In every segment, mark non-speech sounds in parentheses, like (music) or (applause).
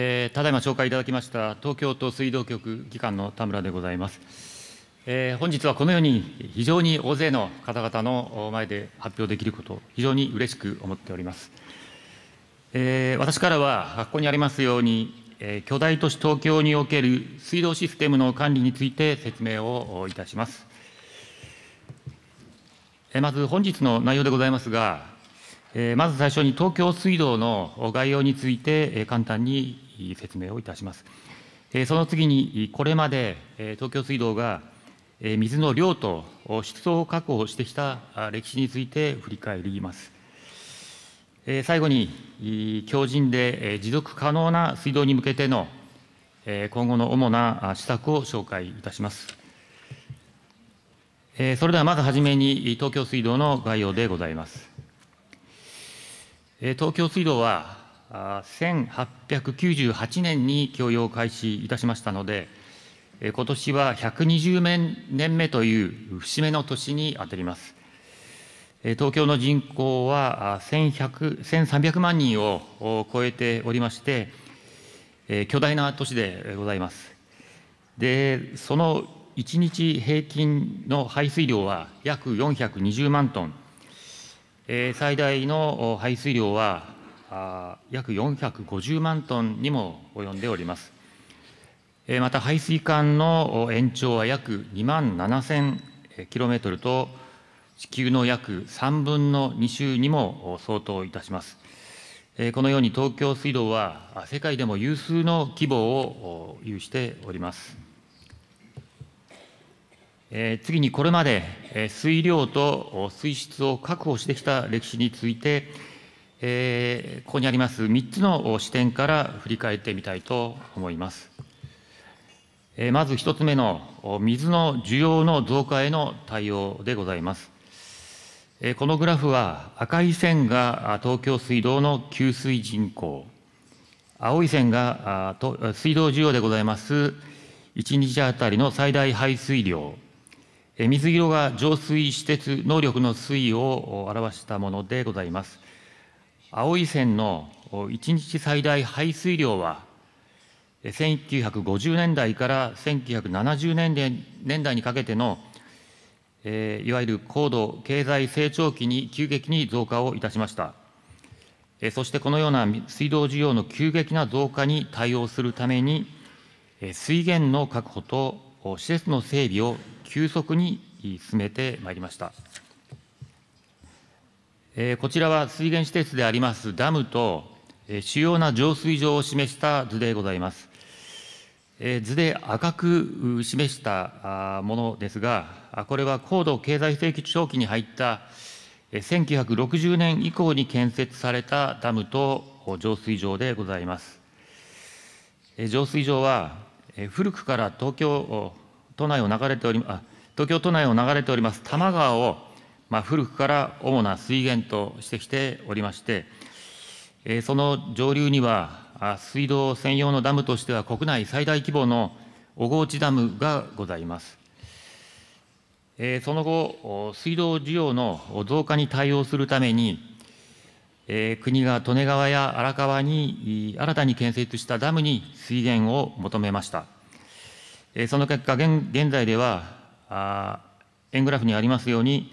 えー、ただいま紹介いただきました東京都水道局議官の田村でございます、えー、本日はこのように非常に大勢の方々の前で発表できること非常に嬉しく思っております、えー、私からはここにありますように、え巨大都市東京における水道システムの管理について説明をいたします、えまず本日の内容でございますがまず最初に東京水道の概要について簡単に説明をいたします。その次に、これまで東京水道が水の量と質を確保してきた歴史について振り返ります。最後に、強靭で持続可能な水道に向けての今後の主な施策を紹介いたします。それではまずはじめに東京水道の概要でございます。東京水道は1898年に供用を開始いたしましたので、ことしは120年目という節目の年に当たります。東京の人口は1300万人を超えておりまして、巨大な都市でございます。で、その1日平均の排水量は約420万トン、最大の排水量は約450万トンにも及んでおります。また排水管の延長は約2万7000キロメートルと地球の約3分の2周にも相当いたします。このように東京水道は世界でも有数の規模を有しております。次にこれまで水量と水質を確保してきた歴史についてえー、ここにあります3つの視点から振り返ってみたいと思います。えー、まず1つ目の水の需要の増加への対応でございます。えー、このグラフは赤い線が東京水道の給水人口、青い線が水道需要でございます1日あたりの最大排水量、水色が浄水施設能力の推移を表したものでございます。青い線の1日最大排水量は、1950年代から1970年年代にかけての、えー、いわゆる高度経済成長期に急激に増加をいたしました。えー、そしてこのような水道需要の急激な増加に対応するために、えー、水源の確保と施設の整備を急速に進めてまいりました。こちらは水源施設でありますダムと主要な浄水場を示した図でございます。図で赤く示したものですが、これは高度経済成長期に入った1960年以降に建設されたダムと浄水場でございます。浄水場は古くから東京都内を流れており、東京都内を流れております多摩川をまあ、古くから主な水源としてきておりまして、えその上流には水道専用のダムとしては国内最大規模の小河内ダムがございます。えその後、水道需要の増加に対応するために、え国が利根川や荒川に新たに建設したダムに水源を求めました。えその結果現、現在ではあ、円グラフにありますように、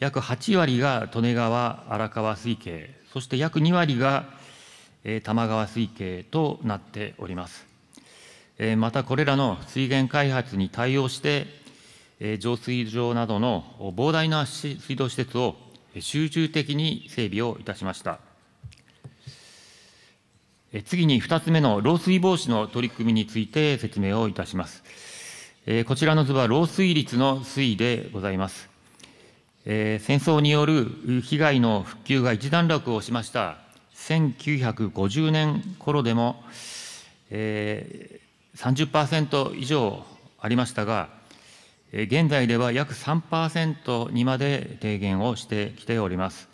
約8割が利根川荒川水系、そして約2割が、え多摩川水系となっております。えまたこれらの水源開発に対応して、え浄水場などの膨大な水道施設を集中的に整備をいたしました。次に2つ目の漏水防止の取り組みについて説明をいたします。こちらの図は漏水率の推移でございます。戦争による被害の復旧が一段落をしました1950年頃でも、えー、30%以上ありましたが、現在では約3%にまで低減をしてきております。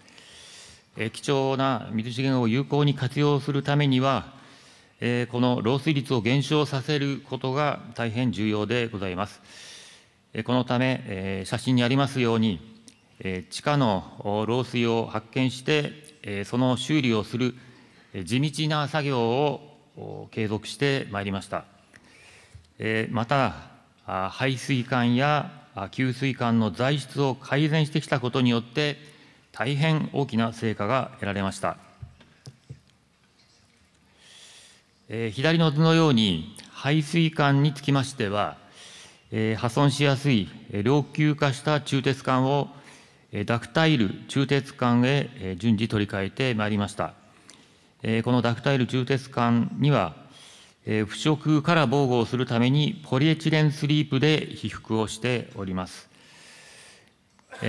貴重な水資源を有効に活用するためには、この漏水率を減少させることが大変重要でございます。このため、写真にありますように、地下の漏水を発見して、その修理をする地道な作業を継続してまいりました。また、排水管や給水管の材質を改善してきたことによって、大変大きな成果が得られました。左の図のように、排水管につきましては、破損しやすい老朽化した鋳鉄管をダクタイル鋳鉄管へ順次取り替えてまいりました。このダクタイル鋳鉄管には、腐食から防護をするためにポリエチレンスリープで被覆をしております。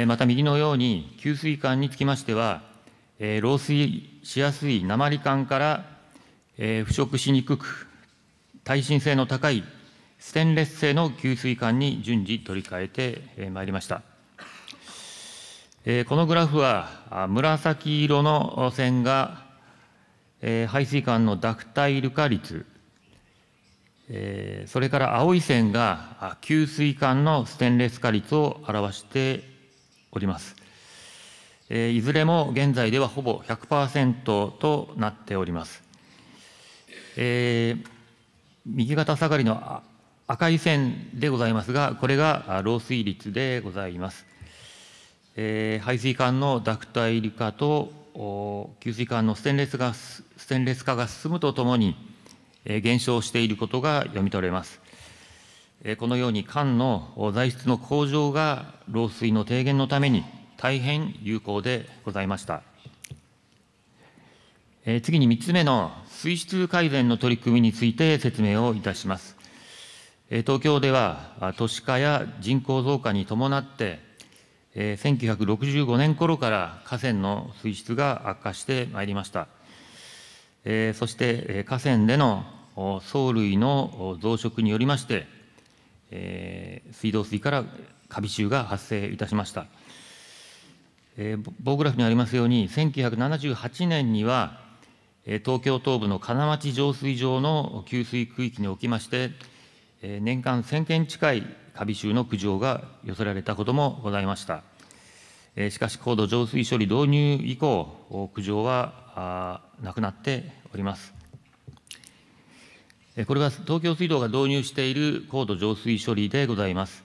また右のように、給水管につきましては、漏水しやすい鉛管から腐食しにくく、耐震性の高いステンレス製の給水管に順次取り替えてまいりました。このグラフは、紫色の線が、排水管のダクタイル化率、それから青い線が給水管のステンレス化率を表しております。いずれも現在ではほぼ100%となっております。え右肩下がりの赤い線でございますが、これが漏水率でございます。排水管のダクタイル化と給水管のステンレスがステンレス化が進むとともに、減少していることが読み取れます。このように管の材質の向上が漏水の低減のために大変有効でございました。次に3つ目の水質改善の取り組みについて説明をいたします。東京では都市化や人口増加に伴ってえ1965年頃から河川の水質が悪化してまいりました。えそして、え河川での藻類の増殖によりまして、え水道水からカビ臭が発生いたしました。え棒グラフにありますように、1978年には、え東京東部の金町浄水場の給水区域におきまして、え年間1000件近いカビ臭の苦情が寄せられたこともございました。しかし、高度浄水処理導入以降、苦情はなくなっております。これは東京水道が導入している高度浄水処理でございます。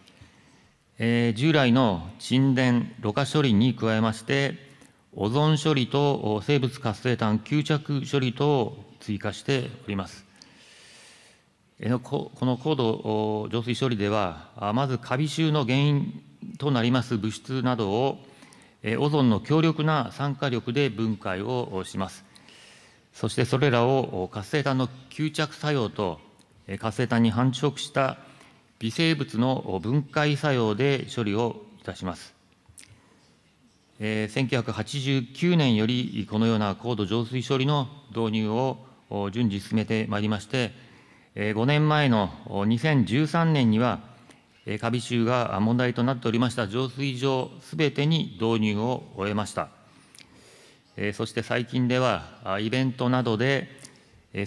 従来の沈殿、ろ過処理に加えまして、オゾン処理と生物活性炭吸着処理等を追加しております。この高度浄水処理では、まずカビ臭の原因となります物質などを、オゾンの強力な酸化力で分解をします。そしてそれらを活性炭の吸着作用と活性炭に繁殖した微生物の分解作用で処理をいたします。1989年よりこのような高度浄水処理の導入を順次進めてまいりまして、5年前の2013年には、カビ臭が問題となっておりました浄水場すべてに導入を終えました。そして最近では、イベントなどで、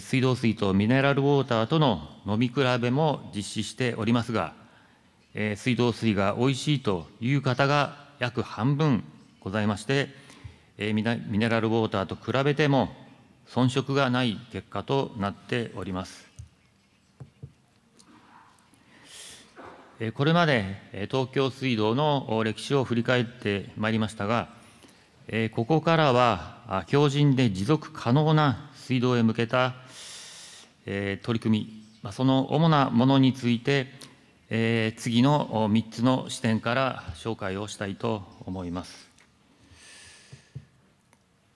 水道水とミネラルウォーターとの飲み比べも実施しておりますが、水道水がおいしいという方が約半分ございまして、ミネラルウォーターと比べても遜色がない結果となっております。これまで東京水道の歴史を振り返ってまいりましたが、ここからは強じんで持続可能な水道へ向けた取り組み、その主なものについて、次の3つの視点から紹介をしたいと思います。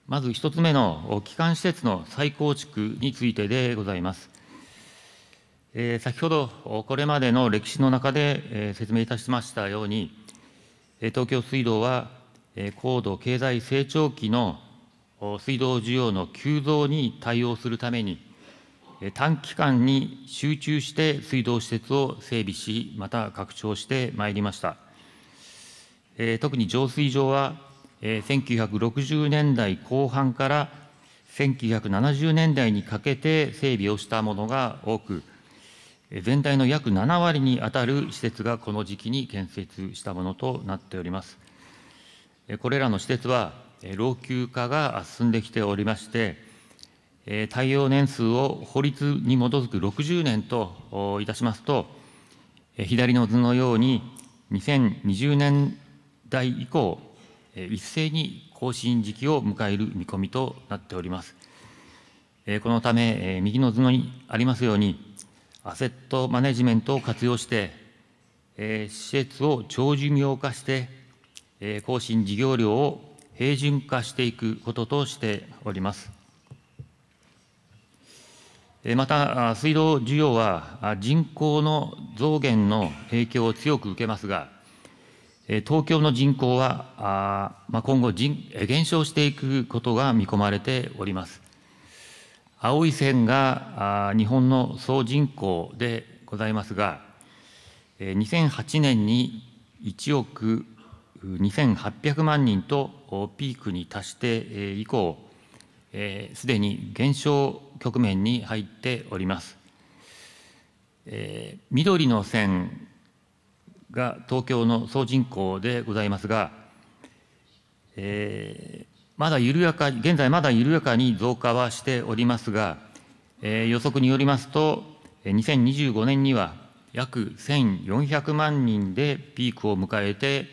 まず1つ目の基幹施設の再構築についてでございます。先ほど、これまでの歴史の中で説明いたしましたように、東京水道は高度経済成長期の水道需要の急増に対応するために、短期間に集中して水道施設を整備し、また拡張してまいりました。特に浄水場は、1960年代後半から1970年代にかけて整備をしたものが多く、全体の約7割に当たる施設がこの時期に建設したものとなっております。これらの施設は、老朽化が進んできておりまして、耐用年数を法律に基づく60年といたしますと、左の図のように、2020年代以降、一斉に更新時期を迎える見込みとなっております。このため、右の図にありますように、アセットマネジメントを活用して、施設を長寿命化して、更新事業量を平準化していくこととしております。また、水道需要は人口の増減の影響を強く受けますが、東京の人口は今後、減少していくことが見込まれております。青い線が日本の総人口でございますが、2008年に1億2800万人とピークに達して以降、すでに減少局面に入っております。緑の線が東京の総人口でございますが、えまだ緩やか、現在まだ緩やかに増加はしておりますが、えー、予測によりますと、2025年には約1400万人でピークを迎えて、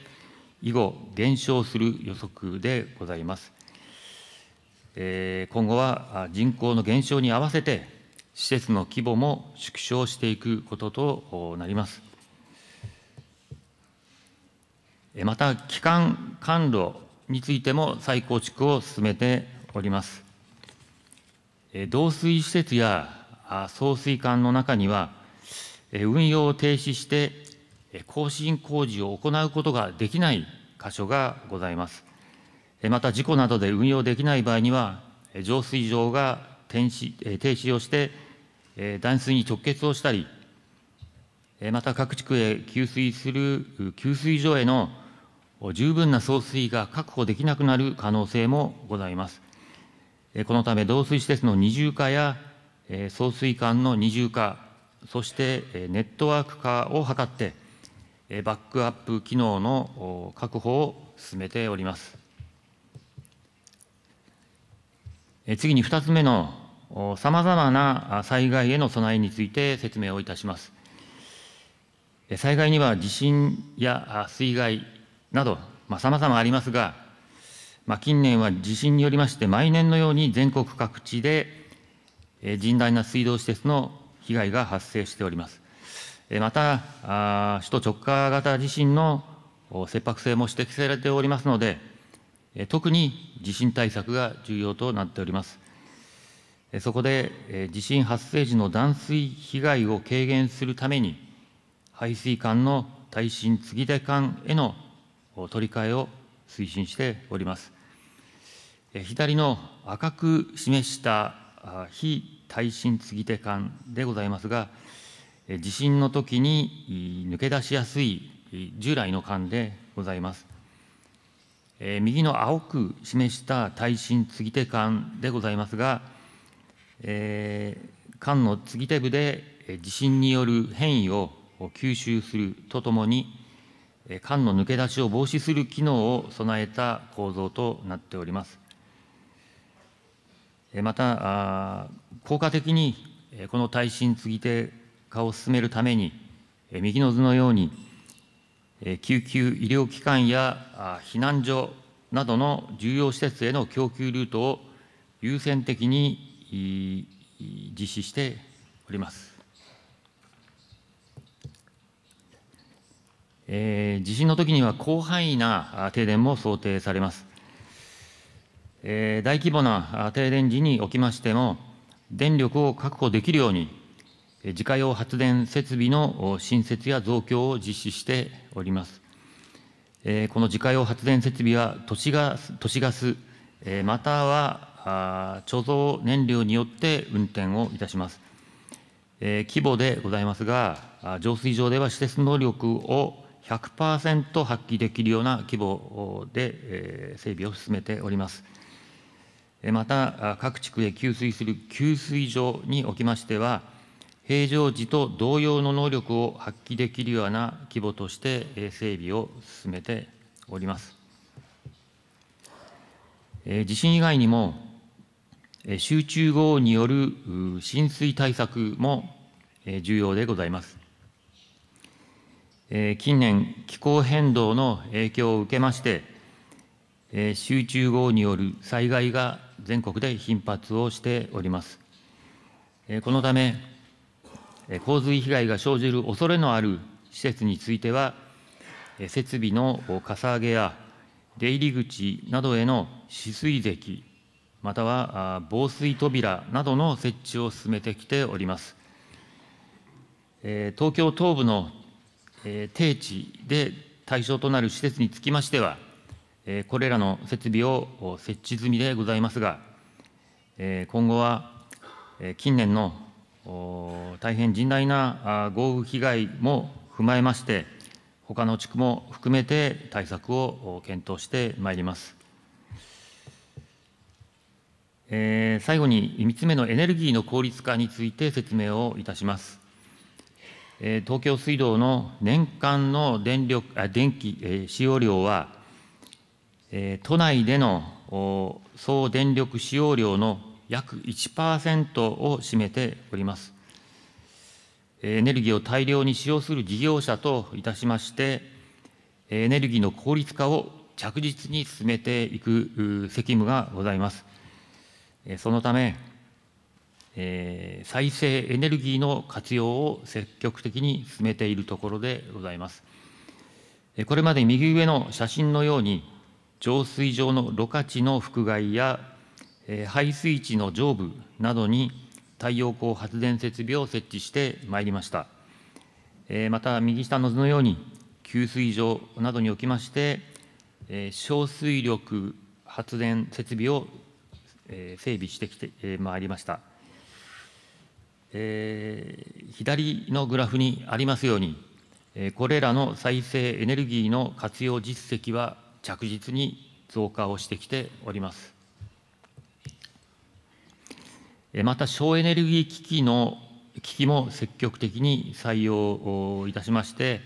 以後、減少する予測でございます。えー、今後は人口の減少に合わせて、施設の規模も縮小していくこととなります。また、基幹管路についても再構築を進めております。導水施設や送水管の中には、運用を停止して更新工事を行うことができない箇所がございます。また事故などで運用できない場合には、浄水場が停止停止をして、断水に直結をしたり、また各地区へ給水する給水所への十分な送水が確保できなくなる可能性もございます。このため、導水施設の二重化や送水管の二重化、そしてネットワーク化を図って、バックアップ機能の確保を進めております。次に2つ目の、さまざまな災害への備えについて説明をいたします。災害には地震や水害、など、まあ、まありますが、まあ、近年は地震によりまして、毎年のように全国各地で、え甚大な水道施設の被害が発生しております。えまたあ、首都直下型地震の切迫性も指摘されておりますので、え特に地震対策が重要となっております。えそこで、え地震発生時の断水被害を軽減するために、排水管の耐震継ぎ手管への取り替えを推進しております。左の赤く示した非耐震継手管でございますが、地震の時に抜け出しやすい従来の管でございます。右の青く示した耐震継ぎ手管でございますが、えー、管の継ぎ手部で地震による変異を吸収するとともに、缶の抜け出しを防止する機能を備えた構造となっております。また、効果的にこの耐震継ぎ手化を進めるために、右の図のように、救急医療機関や避難所などの重要施設への供給ルートを優先的に実施しております。えー、地震の時には広範囲な停電も想定されます。えー、大規模な停電時におきましても、電力を確保できるように、自家用発電設備の新設や増強を実施しております。えー、この自家用発電設備は都市ガス、都市ガスえー、または貯蔵燃料によって運転をいたします。えー、規模でございますが、浄水場では施設能力を100%発揮できるような規模で整備を進めております。また、各地区へ給水する給水所におきましては、平常時と同様の能力を発揮できるような規模として整備を進めております。地震以外にも、集中豪雨による浸水対策も重要でございます。え近年、気候変動の影響を受けまして、え集中豪雨による災害が全国で頻発をしております。えこのため、洪水被害が生じる恐れのある施設については、設備のかさ上げや出入り口などへの止水堰、または防水扉などの設置を進めてきております。東京東部のえ定地で対象となる施設につきましては、えこれらの設備を設置済みでございますが、え今後は、え近年の大変甚大な豪雨被害も踏まえまして、他の地区も含めて対策を検討してまいります。え最後に3つ目のエネルギーの効率化について説明をいたします。東京水道の年間の電力電気使用量は、都内での総電力使用量の約1%を占めております。エネルギーを大量に使用する事業者といたしまして、エネルギーの効率化を着実に進めていく責務がございます。そのため、再生エネルギーの活用を積極的に進めているところでございます。これまで右上の写真のように、浄水場のろ過地の覆蓋や、排水池の上部などに太陽光発電設備を設置してまいりました。また、右下の図のように、給水場などにおきまして、小水力発電設備を整備してきてまいりました。えー、左のグラフにありますように、えこれらの再生エネルギーの活用実績は着実に増加をしてきております。また省エネルギー機器の機器も積極的に採用いたしまして、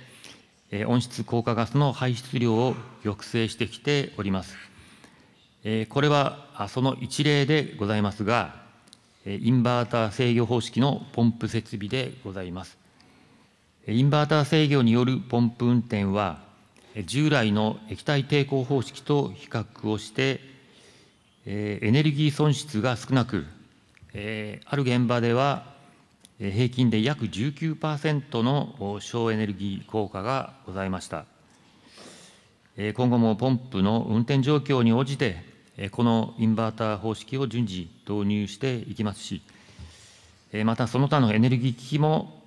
温室効果ガスの排出量を抑制してきております。これはその一例でございますが、インバータ制御方式のポンプ設備でございます。インバータ制御によるポンプ運転は、従来の液体抵抗方式と比較をして、エネルギー損失が少なく、ある現場では平均で約19%の省エネルギー効果がございました。今後もポンプの運転状況に応じて、このインバーター方式を順次導入していきますし、またその他のエネルギー危機も、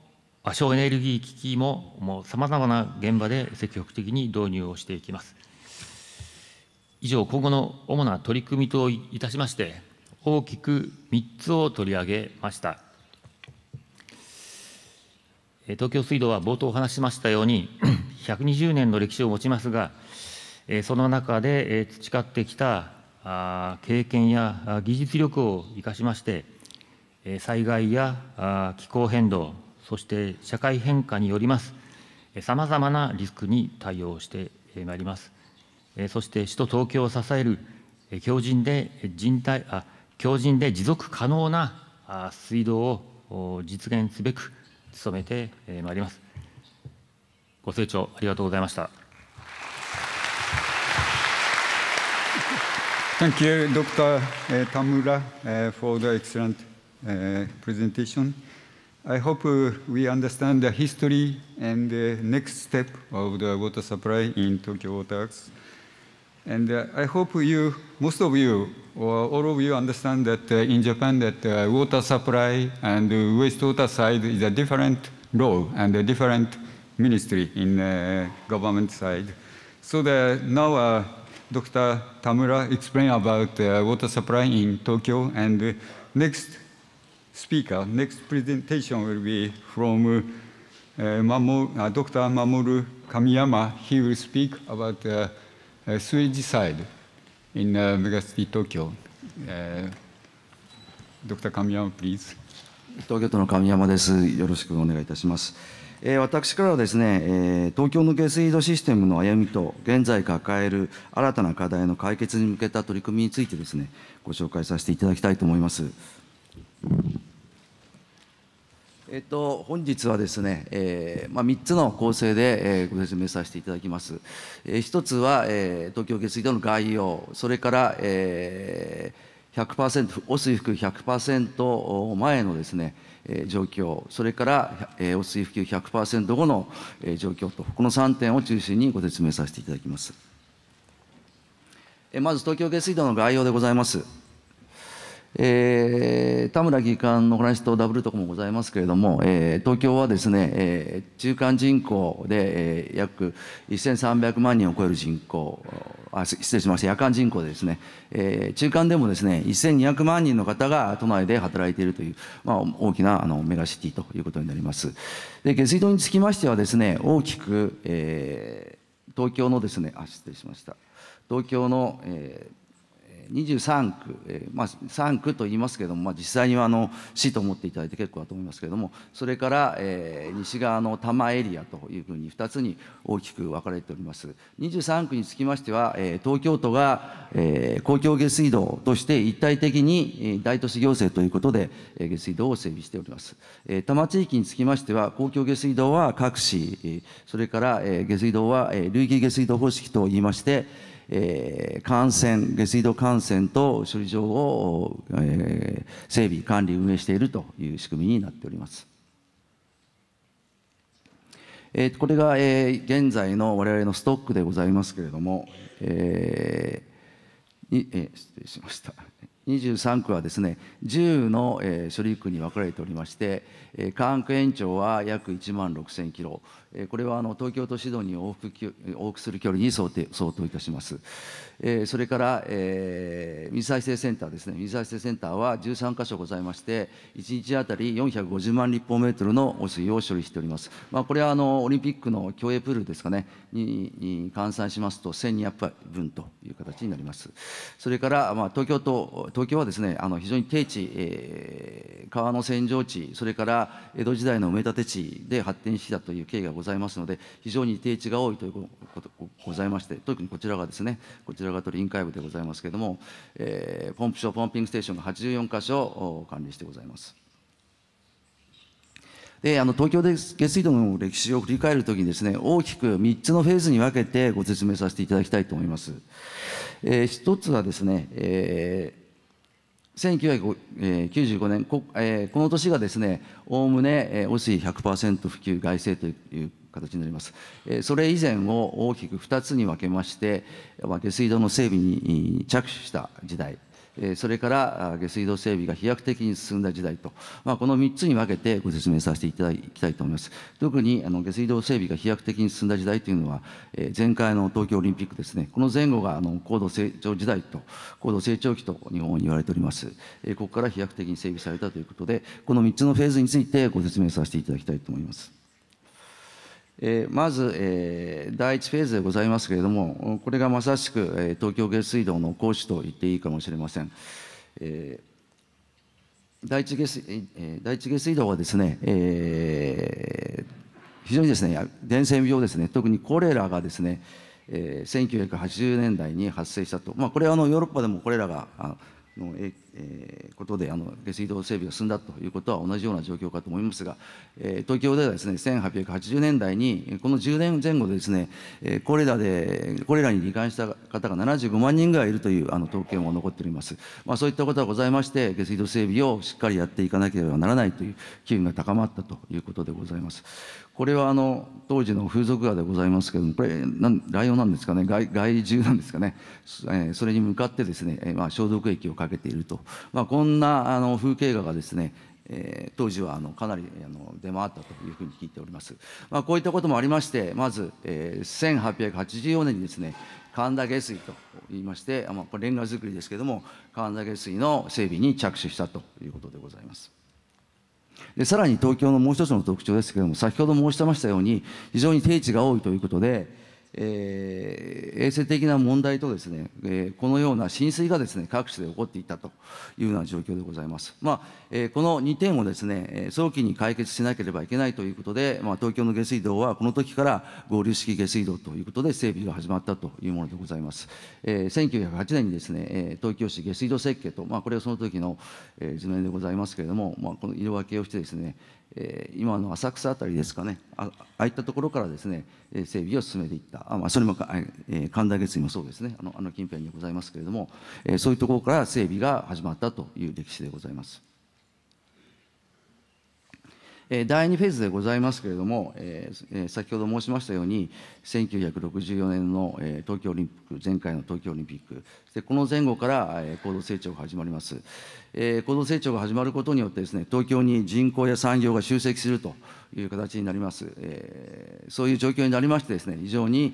省エネルギー危機も、もうさまざまな現場で積極的に導入をしていきます。以上、今後の主な取り組みといたしまして、大きく3つを取り上げました。東京水道は冒頭お話ししましたように、120 (coughs) 年の歴史を持ちますが、その中で培ってきた経験や技術力を生かしまして、災害や気候変動、そして社会変化によります、さまざまなリスクに対応してまいります。そして首都東京を支える強靭で人体あ強靭で持続可能な水道を実現すべく努めてまいります。ご清聴ありがとうございました。Thank you, Dr. Uh, Tamura, uh, for the excellent uh, presentation. I hope uh, we understand the history and the next step of the water supply in Tokyo Waterworks. And uh, I hope you, most of you, or all of you understand that uh, in Japan that water supply and wastewater side is a different role and a different ministry in government side. So the, now Dr. Tamura explained about uh, water supply in Tokyo. And uh, next speaker, next presentation will be from uh, Mamo, uh, Dr. Mamoru Kamiyama. He will speak about uh, uh, suicide in uh, megacity Tokyo. Uh, Dr. Kamiyama, please. 東京都の神山です。よろしくお願いいたします。私からはですね、東京の下水道システムの歩みと、現在抱える新たな課題の解決に向けた取り組みについてですね、ご紹介させていただきたいと思います。えっと、本日はですね、えー、まあ、3つの構成で、えー、ご説明させていただきます。えー、1つは、え東京下水道の概要、それから、えー、100%、汚水含100%前のですね、状況、それから汚水普及100%後の状況と、この3点を中心にご説明させていただきます。まず東京下水道の概要でございます。えー、田村議官の話とダブルとかもございますけれども、えー、東京はですね、えー、中間人口で、えー、約1300万人を超える人口、あ失礼しました、夜間人口でですね、えー、中間でもですね、1200万人の方が都内で働いているという、まあ、大きなあのメガシティということになります。で、下水道につきましてはですね、大きく、えー、東京のですね、あ、失礼しました。東京の、えー23区、えーまあ、3区と言いますけれども、まあ、実際にはあの市と思っていただいて結構だと思いますけれども、それから、えー、西側の多摩エリアというふうに2つに大きく分かれております。23区につきましては、えー、東京都が、えー、公共下水道として一体的に、大都市行政ということで、えー、下水道を整備しております。えー、多摩地域につきましては、公共下水道は各市、それから、えー、下水道は、えー、類下水道方式といいまして、えー、感染、下水道感染と処理場を、えー、整備、管理、運営しているという仕組みになっております。えー、これが、えー、現在の我々のストックでございますけれども、えーにえー、失礼しました。23区はですね10の、え処理区に分かれておりまして、え管区延長は約1万6000キロ、これはあの東京とシドニーを往復往復する距離に相当いたします。それから、えー、水再生センターですね、水再生センターは13か所ございまして、1日当たり450万立方メートルの汚水を処理しております。まあ、これはあのオリンピックの競泳プールですかね、に換算しますと、1200杯分という形になります。それから、まあ、東京都東京はですね、あの非常に低地、えー、川の扇状地、それから江戸時代の埋め立て地で発展したという経緯がございます。ざいますので、非常に定置が多いということございまして、特にこちらがですね、こちらが臨海部でございますけれども、えー、ポンプ所、ポンピングステーションが84箇所管理してございます。であの東京で下水道の歴史を振り返るときにです、ね、大きく3つのフェーズに分けてご説明させていただきたいと思います。えー、1つはですね、えー1995年、こ,、えこの年がですね、おおむね、え汚水100%普及外製という形になります。えそれ以前を大きく2つに分けまして、下水道の整備に着手した時代、それから下水道整備が飛躍的に進んだ時代と、この3つに分けてご説明させていただきたいと思います。特にあの下水道整備が飛躍的に進んだ時代というのは、前回の東京オリンピックですね、この前後があの高度成長時代と、高度成長期と日本に言われております。ここから飛躍的に整備されたということで、この3つのフェーズについてご説明させていただきたいと思います。まず、第1フェーズでございますけれども、これがまさしく東京下水道の行使と言っていいかもしれません。第一下水第一下水道はですね、え非常にですね伝染病ですね、特にコレラがですね、え1980年代に発生したと、まあ、これはあのヨーロッパでもコレラがあの影ことで、下水道整備が進んだということは同じような状況かと思いますが、東京ではですね、1880年代に、この10年前後でですね、これらで、これらに罹患した方が75万人ぐらいいるというあの統計も残っております。まあ、そういったことがございまして、下水道整備をしっかりやっていかなければならないという機運が高まったということでございます。これはあの当時の風俗画でございますけれども、これ、ライオンなんですかね、害獣なんですかね、えそれに向かってですね、えまあ、消毒液をかけているとまあ、こんなあの風景画がですね、えー、当時はあのかなりあの出回ったというふうに聞いております。まあ、こういったこともありまして、まず、えー、1884年にですね、神田下水と言いまして、まあ、これレンガ造りですけれども、神田下水の整備に着手したということでございます。でさらに東京のもう一つの特徴ですけれども、先ほど申しましたように、非常に低地が多いということで、えー、衛生的な問題とですね、えー、このような浸水がですね、各地で起こっていたというような状況でございます。まあ、えー、この2点をですね、早期に解決しなければいけないということで、まあ、東京の下水道はこの時から合流式下水道ということで整備が始まったというものでございます。えー、1908年にですね、東京市下水道設計と、まあ、これはその時の図面でございますけれども、まあ、この色分けをしてですね、え今の浅草あたりですかねああいったところからですね整備を進めていったあ、まあ、それも、えー、神田月にもそうですねあのあの近辺にございますけれども、えそういうところから整備が始まったという歴史でございます。第2フェーズでございますけれども、先ほど申しましたように、1964年の東京オリンピック、前回の東京オリンピック、この前後から高度成長が始まります。高度成長が始まることによってです、ね、東京に人口や産業が集積するという形になります。そういう状況になりましてです、ね、非常に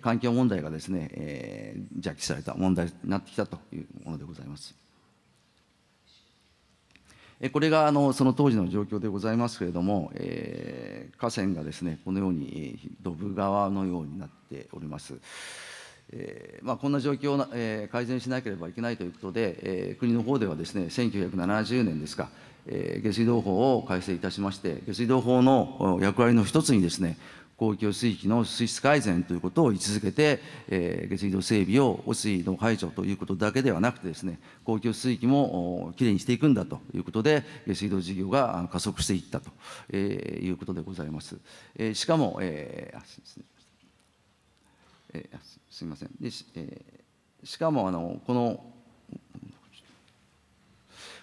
環境問題がです、ね、邪気された問題になってきたというものでございます。これがその当時の状況でございますけれども、河川がですね、このようにドブ川のようになっております。えーまあ、こんな状況を、えー、改善しなければいけないということで、えー、国の方ではですね、1970年ですか、えー、下水道法を改正いたしまして、下水道法の役割の一つにですね、公共水域の水質改善ということを位置づけて、えー、下水道整備を汚水の排除ということだけではなくてですね、公共水域もきれいにしていくんだということで、下水道事業が加速していったと、えー、いうことでございます。えー、しかも、えー、すみません。えー、すみませんでし,、えー、しかもあのこの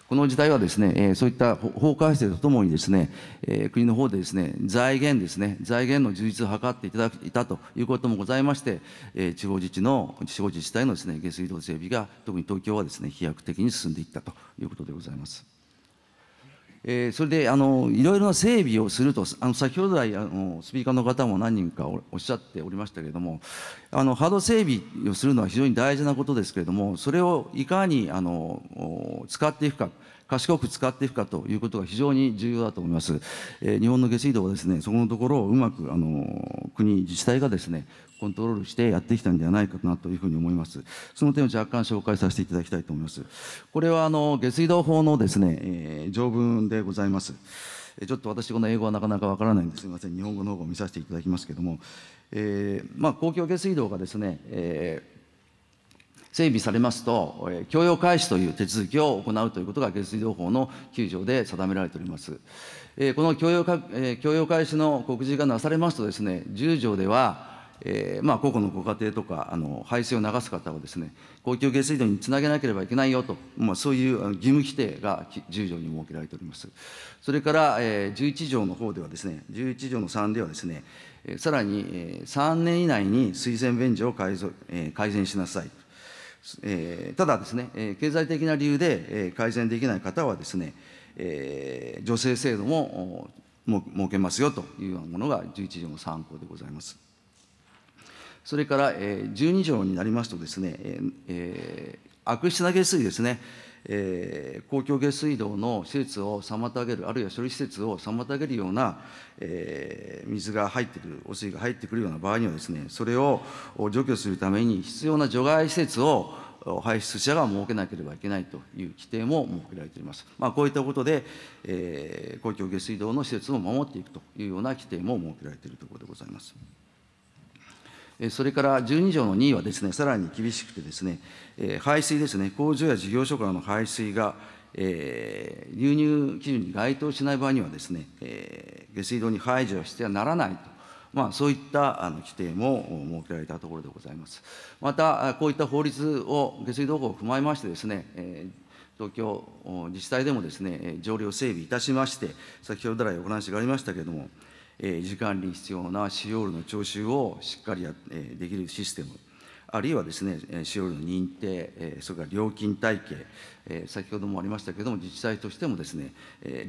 この時代はですね、えそういった法改正とともにですね、え国の方でですね、財源ですね、財源の充実を図っていただいたということもございまして、え地方自治の、地方自治体のですね、下水道整備が、特に東京はですね、飛躍的に進んでいったということでございます。えー、それであのいろいろな整備をするとあの先ほど来あのスピーカーの方も何人かおっしゃっておりましたけれどもあのハード整備をするのは非常に大事なことですけれどもそれをいかにあの使っていくか賢く使っていくかということが非常に重要だと思います。えー、日本の下水道はですね、そこのところをうまく、あの、国、自治体がですね、コントロールしてやってきたんではないかなというふうに思います。その点を若干紹介させていただきたいと思います。これは、あの、下水道法のですね、えー、条文でございます。ちょっと私、この英語はなかなかわからないんですみません、日本語の方を見させていただきますけれども、えーまあ、公共下水道がですね、えー整備されますと、供用開始という手続きを行うということが下水道法の9条で定められております。この供与供用開始の告示がなされますとですね、10条では、えー、まあ、個々のご家庭とか、あの排水を流す方をですね、公共下水道につなげなければいけないよと、まあ、そういう義務規定が10条に設けられております。それから、えー、11条の方ではですね、11条の3ではですね、さらに3年以内に水洗便所を改善しなさい。えー、ただですね、え経済的な理由で、え改善できない方はですね、え助成制度も設けますよというようなものが11条の参考でございます。それから、え12条になりますとですね、えー、悪質な下水ですね、えー、公共下水道の施設を妨げる、あるいは処理施設を妨げるような、えー、水が入ってくる、汚水が入ってくるような場合にはですね、それを除去するために必要な除外施設を排出者が設けなければいけないという規定も設けられております。まあ、こういったことで、えー、公共下水道の施設を守っていくというような規定も設けられているところでございます。それから12条の2はですね、さらに厳しくてですね、排水ですね、工場や事業所からの排水が、えー、流入基準に該当しない場合にはですね、えー、下水道に排除してはならないと、まあ、そういったあの規定も設けられたところでございます。また、こういった法律を、下水道法を踏まえましてですね、えー東京自治体でもですね、条例を整備いたしまして、先ほど来お話がありましたけれども、えー、管理に必要な使用量の徴収をしっかりや、えー、できるシステムあるいはですね、使用料の認定、それから料金体系、先ほどもありましたけれども、自治体としてもですね、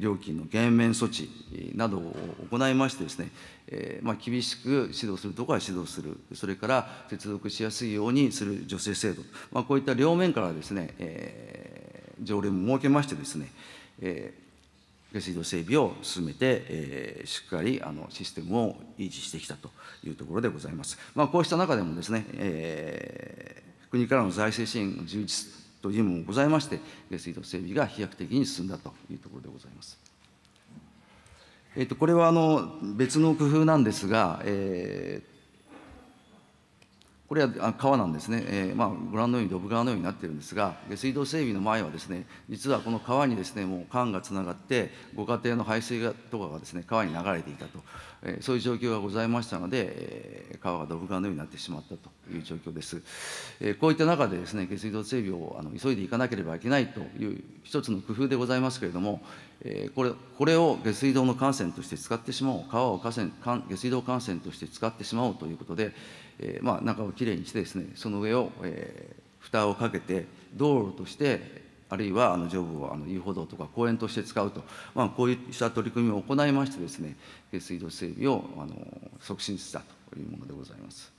料金の減免措置などを行いましてですね、まあ、厳しく指導するところは指導する、それから接続しやすいようにする助成制度、まあ、こういった両面からですね、条例も設けましてですね、えー下水道整備を進めて、えー、しっかりあのシステムを維持してきたというところでございます。まあ、こうした中でもですね、えー、国からの財政支援の充実というのもございまして、下水道整備が飛躍的に進んだというところでございます。えーと、これはあの別の工夫なんですが、えーこれは川なんですね、えーまあ、ご覧のようにドブ川のようになっているんですが、下水道整備の前は、ですね実はこの川にですねもう管がつながって、ご家庭の排水がとかがですね川に流れていたと、えー、そういう状況がございましたので、えー、川がドブ川のようになってしまったという状況です。えー、こういった中で、ですね下水道整備をあの急いでいかなければいけないという一つの工夫でございますけれども、えー、これこれを下水道の幹線として使ってしまおう、川を河川下水道幹線として使ってしまおうということで、えー、まあ、中をきれいにしてですねその上を、えー、蓋をかけて道路としてあるいはあの上部をあの遊歩道とか公園として使うと、まあ、こうした取り組みを行いましてですね下水道整備をあの促進したというものでございます。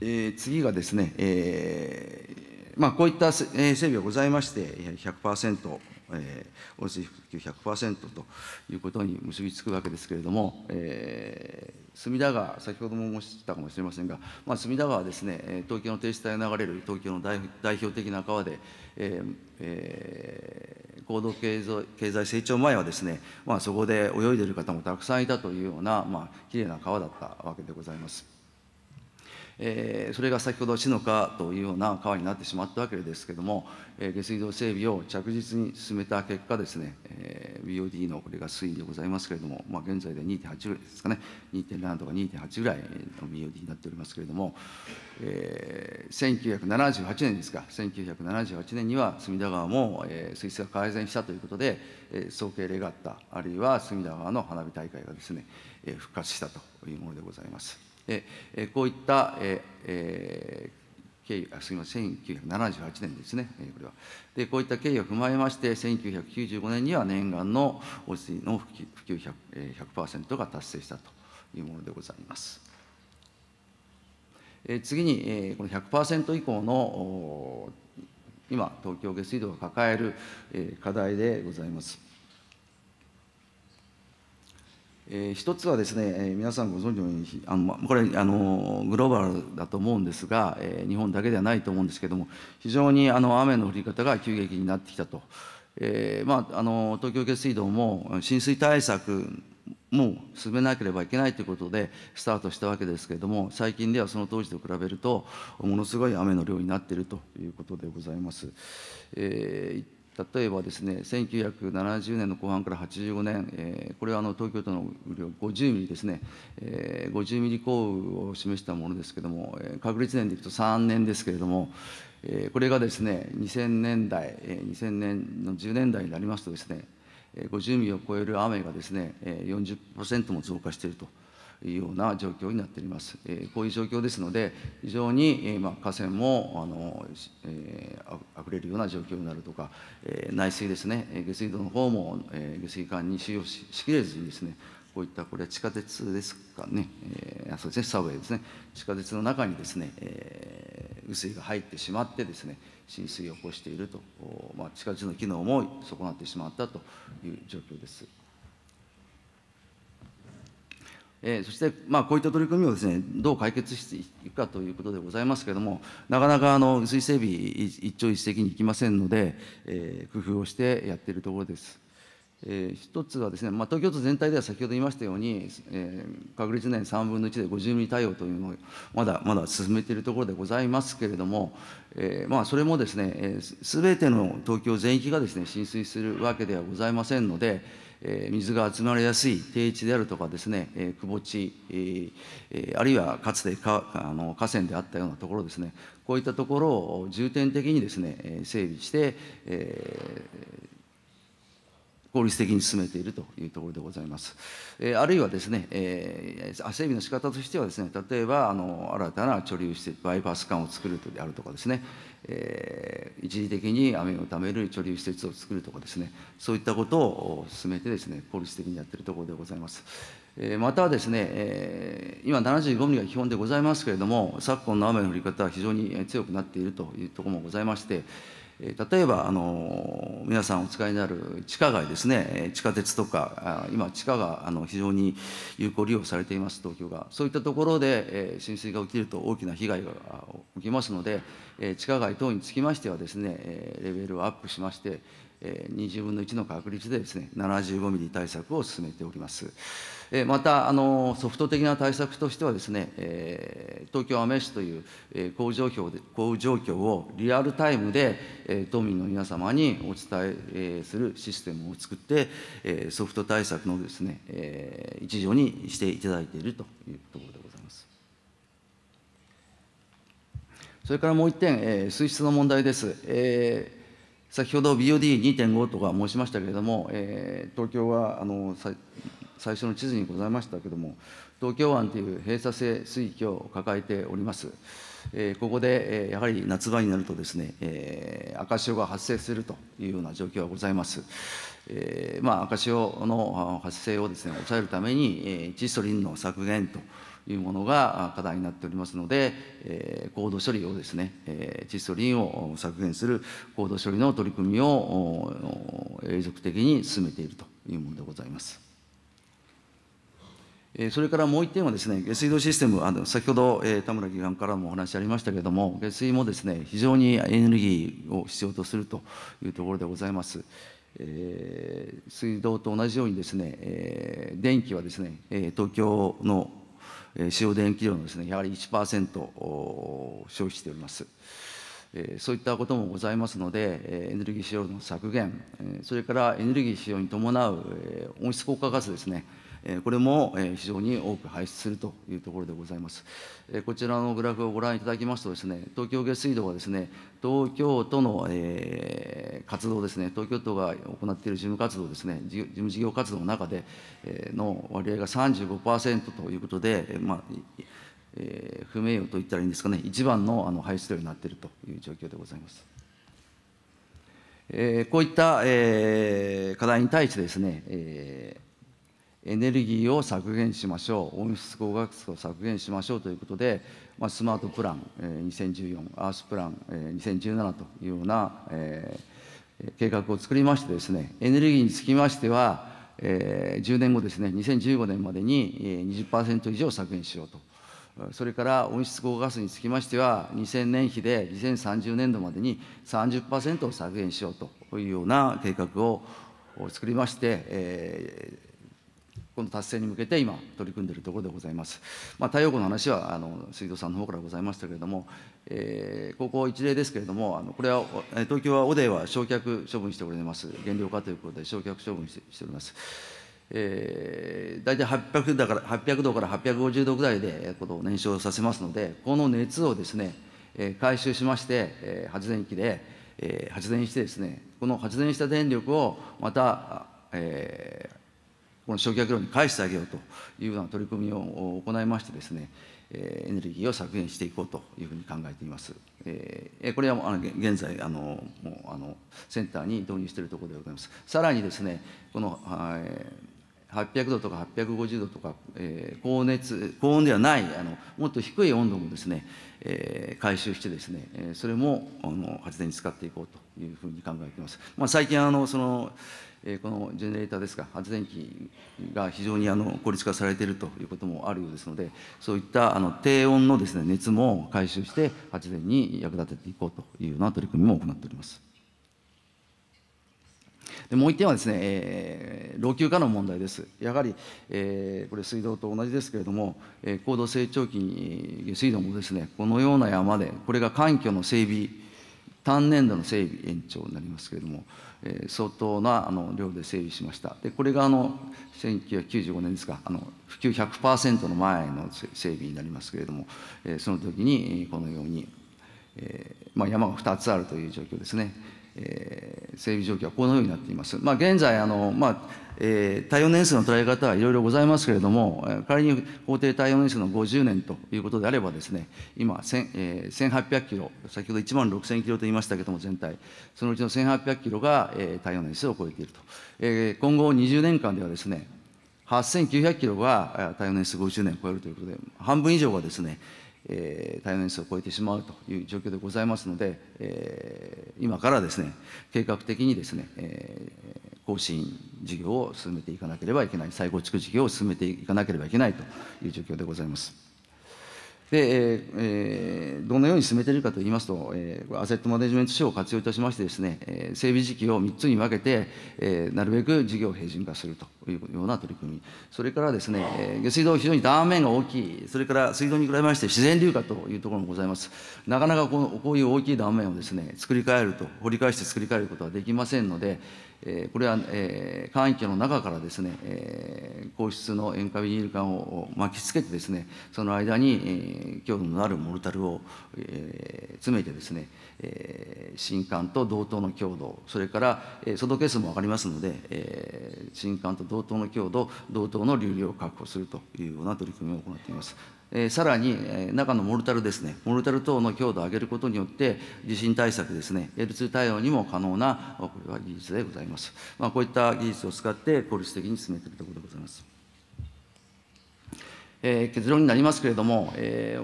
えー、次がですね、えーまあ、こういった整備がございまして、100%えー、温水復旧100%ということに結びつくわけですけれども、えー、隅田川、先ほども申したかもしれませんが、まあ、隅田川はですね、東京の停止帯を流れる東京の代表的な川で、えーえー、高度経済経済成長前はですね、まあ、そこで泳いでいる方もたくさんいたというような、まあ綺麗な川だったわけでございます。えー、それが先ほど市の川というような川になってしまったわけですけれども、えー、下水道整備を着実に進めた結果ですね、えー、BOD のこれが推移でございますけれども、まあ、現在で2.8ぐらいですかね、2.7とか2.8ぐらいの BOD になっておりますけれども、えー、1978年ですか、1978年には隅田川も、えー、水質が改善したということで、え総計レガッタ、あるいは隅田川の花火大会がですね、えー、復活したというものでございます。こういった経緯、すみません、1978年ですね、これは。で、こういった経緯を踏まえまして、1995年には念願の温水の普及 100%, 100が達成したというものでございます。次に、この100%以降の今、東京下水道が抱える課題でございます。え一つはですね、え皆さんご存知のようにあのこれあのグローバルだと思うんですが、え日本だけではないと思うんですけれども非常にあの雨の降り方が急激になってきたと、えーまあ、あの東京下水道も浸水対策も進めなければいけないということでスタートしたわけですけれども最近ではその当時と比べるとものすごい雨の量になっているということでございます。えー例えばですね、1970年の後半から85年、えー、これはあの東京都の雨量50ミリですね、えー、50ミリ降雨を示したものですけれども、えー、確率年でいくと3年ですけれども、えー、これがですね、2000年代、えー、2000年の10年代になりますとですね、50ミリを超える雨がですね、40%も増加していると。いうような状況になっております。えこういう状況ですので、非常に、えま河川もあの、えあふれるような状況になるとか、え内水ですね、下水道の方も、え下水管に使用しきれずにですね、こういった、これは地下鉄ですかね、えー、そうですね、サウェイですね、地下鉄の中にですね、えー、雨水が入ってしまってですね、浸水を起こしていると、まあ、地下鉄の機能も損なってしまったという状況です。そして、まあ、こういった取り組みをです、ね、どう解決していくかということでございますけれども、なかなかあの水整備一朝一夕にいきませんので、えー、工夫をしてやっているところです。えー、一つはですね、まあ、東京都全体では先ほど言いましたように、えー、確率年3分の1で50ミリ対応というのをまだまだ進めているところでございますけれども、えーまあ、それもですね、す、え、べ、ての東京全域がですね浸水するわけではございませんので、水が集まりやすい低地であるとかですね、くぼ地、あるいはかつてあの河川であったようなところですね、こういったところを重点的にですね、整備して、効率的に進めているというところでございます。えあるいはですね、え整備の仕方としてはですね、例えばあの新たな貯留施設、バイパス管を作るであるとかですね、えー、一時的に雨をためる貯留施設を作るとかですね、そういったことを進めてですね、効率的にやっているところでございます。えー、またですね、えー、今75ミリが基本でございますけれども、昨今の雨の降り方は非常に強くなっているというところもございまして、例えばあの皆さんお使いになる地下街ですね地下鉄とか今地下があの非常に有効利用されています東京がそういったところで浸水が起きると大きな被害が起きますので地下街等につきましてはですねレベルをアップしまして20分の1の確率でです、ね、75ミリ対策を進めております。また、あのソフト的な対策としてはですね、え東京・青梅市という、えー、状況で状況をリアルタイムで、え都民の皆様にお伝えするシステムを作って、えソフト対策のですね、え一助にしていただいているというところでございます。それからもう一点、え水質の問題です。えー先ほど BOD2.5 とか申しましたけれども、えー、東京はあの最初の地図にございましたけれども、東京湾という閉鎖性水域を抱えております。えー、ここで、えー、やはり夏場になるとですね、えー、赤潮が発生するというような状況がございます。えーまあ、赤潮の発生をですね抑えるために、えー、窒素リンの削減と。いうものが課題になっておりますので、え高度処理をですね、え窒素リンを削減する高度処理の取り組みを永続的に進めているというものでございます。それからもう1点はですね、下水道システム、あの先ほど、え田村議官からもお話ありましたけれども、下水もですね、非常にエネルギーを必要とするというところでございます。えー、水道と同じようにですね、えー、電気はですね、え東京の使用電気量のですね、やはり1%を消費しております。そういったこともございますので、エネルギー使用の削減、それからエネルギー使用に伴う温室効果ガスですね、これも非常に多く排出するというところでございます。こちらのグラフをご覧いただきますとですね、東京下水道はですね、東京都の、え活動ですね、東京都が行っている事務活動ですね、事務事業活動の中で、えの割合が35%ということで、まあ、え不名誉と言ったらいいんですかね、一番のあの排出量になっているという状況でございます。えこういった、え課題に対してですね、えエネルギーを削減しましょう、温室効果ガスを削減しましょうということで、まあ、スマートプラン、え2014、アースプラン、え2017というような、えー、計画を作りましてですね、エネルギーにつきましては、えー、10年後ですね、2015年までに20%以上削減しようと。それから温室効果ガスにつきましては、2000年比で2030年度までに30%を削減しようというような計画を作りまして、えーこの達成に向けて今、取り組んでいるところでございます。まあ、太陽光の話はあの水道さんの方からございましたけれども、えー、ここ一例ですけれども、あのこれは東京はオデーは焼却処分しております、原料化ということで、焼却処分してしております。えー、大体800だから800度から850度ぐらいでこの燃焼させますので、この熱をですね、えー、回収しまして、えー、発電機で、えー、発電してですね、この発電した電力をまた、えー、この焼却量に返してあげようというような取り組みを行いましてですね、エネルギーを削減していこうというふうに考えています。えこれはあの現在あのもうあの、センターに導入しているところでございます。さらにですね、この、800度とか850度とか、え高熱、高温ではないあの、もっと低い温度もですね、え回収してですね、それもあの発電に使っていこうというふうに考えています。まあ、最近あのそのこのジェネレーターですか、発電機が非常にあの効率化されているということもあるようですので、そういったあの低温のです、ね、熱も回収して、発電に役立てていこうというような取り組みも行っております。でもう一点はですね、えー、老朽化の問題です。やはり、えー、これ、水道と同じですけれども、えー、高度成長期に下水道もですね、このような山で、これが環境の整備単年度の整備延長になりますけれども、えー、相当なあの量で整備しました。で、これがあの1995年ですか、あの普及100%の前の整備になりますけれども、えー、その時にこのように、えーまあ、山が2つあるという状況ですね。えー、整備状況はこのようになっています。まあ、現在あの、まあえー、耐用年数の捉え方はいろいろございますけれども、仮に法定耐用年数の50年ということであればですね、今、えー、1800キロ、先ほど1万6000キロと言いましたけれども、全体、そのうちの1800キロが、えー、耐用年数を超えていると。えー、今後20年間ではですね、8900キロが耐用年数50年を超えるということで、半分以上がですね、えー、耐年数を超えてしまうという状況でございますので、え今からですね、計画的にですね、え更新事業を進めていかなければいけない、再構築事業を進めていかなければいけないという状況でございます。で、えー、どのように進めているかといいますと、えー、アセットマネジメント手法を活用いたしましてですね、え整備時期を3つに分けて、えー、なるべく事業を平準化するというような取り組み、それからですね、え下水道、非常に断面が大きい、それから水道に比べまして自然流化というところもございます。なかなかこうこういう大きい断面をですね、作り変えると、掘り返して作り変えることはできませんので、えこれは、えー、易域の中からですね、えー、皇室の塩化ビニール管を巻きつけてですね、その間に、えー恐怖のあるモルタルを、えー、詰めてですね、えー、新艦と同等の強度、それから、えー、そのケースも分かりますので、えー、新艦と同等の強度、同等の流量を確保するというような取り組みを行っています。えー、さらに、えー、中のモルタルですね、モルタル等の強度を上げることによって、地震対策ですね、L2 対応にも可能な、これは技術でございます。まあ、こういった技術を使って、効率的に進めているところでございます。結論になりますけれども、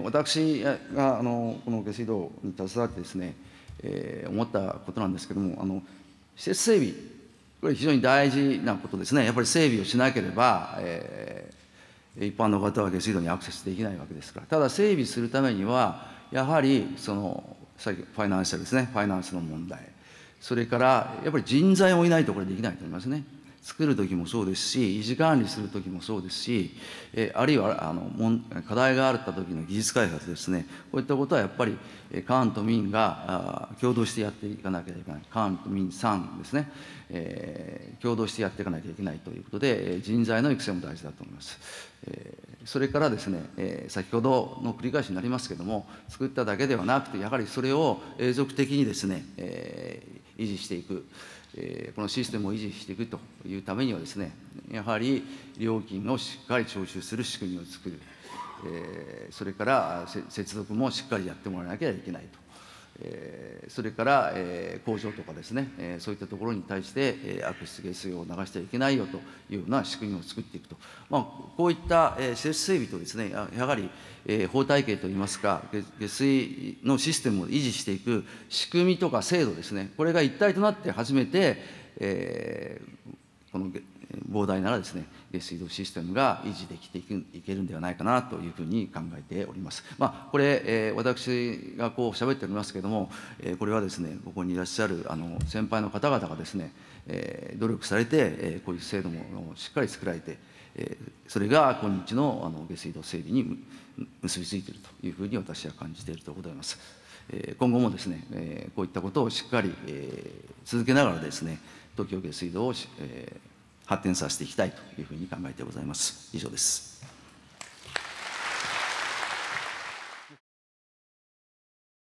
私がこの下水道に携わってですね、思ったことなんですけれども、施設整備、これ非常に大事なことですね。やっぱり整備をしなければ、一般の方は下水道にアクセスできないわけですから、ただ整備するためには、やはりその、さっきファイナンシャルですね、ファイナンスの問題、それからやっぱり人材もいないとこれできないと思いますね。作るときもそうですし、維持管理するときもそうですし、えあるいはあの課題があったときの技術開発ですね、こういったことはやっぱり、え官と民が共同してやっていかなければいけない、官と民産ですね、えー、共同してやっていかなきゃいけないということで、人材の育成も大事だと思います。えそれからですね、え先ほどの繰り返しになりますけれども、作っただけではなくて、やはりそれを永続的にですね、えー維持していく、えこのシステムを維持していくというためにはですね、やはり料金をしっかり徴収する仕組みを作る、えそれから接続もしっかりやってもらわなきゃいけないと。えそれから、え工場とかですね、えそういったところに対して、え悪質下水を流してはいけないよというような仕組みを作っていくと、まあ、こういった、え施設整備とですねやはり、え法体系といいますか下水のシステムを維持していく仕組みとか制度ですねこれが一体となって初めて、えこの膨大ならですね、下水道システムが維持できていくいけるんではないかなというふうに考えております。まあ、これ、えー、私がこう喋っておりますけれども、えー、これはですね、ここにいらっしゃるあの先輩の方々がですね、えー、努力されて、えー、こういう制度もしっかり作られて、えー、それが今日のあの下水道整備に結びついているというふうに私は感じているところであります。えー、今後もですね、えー、こういったことをしっかり、えー、続けながらですね、東京下水道を、えー発展させていきたいというふうに考えてございます。以上です。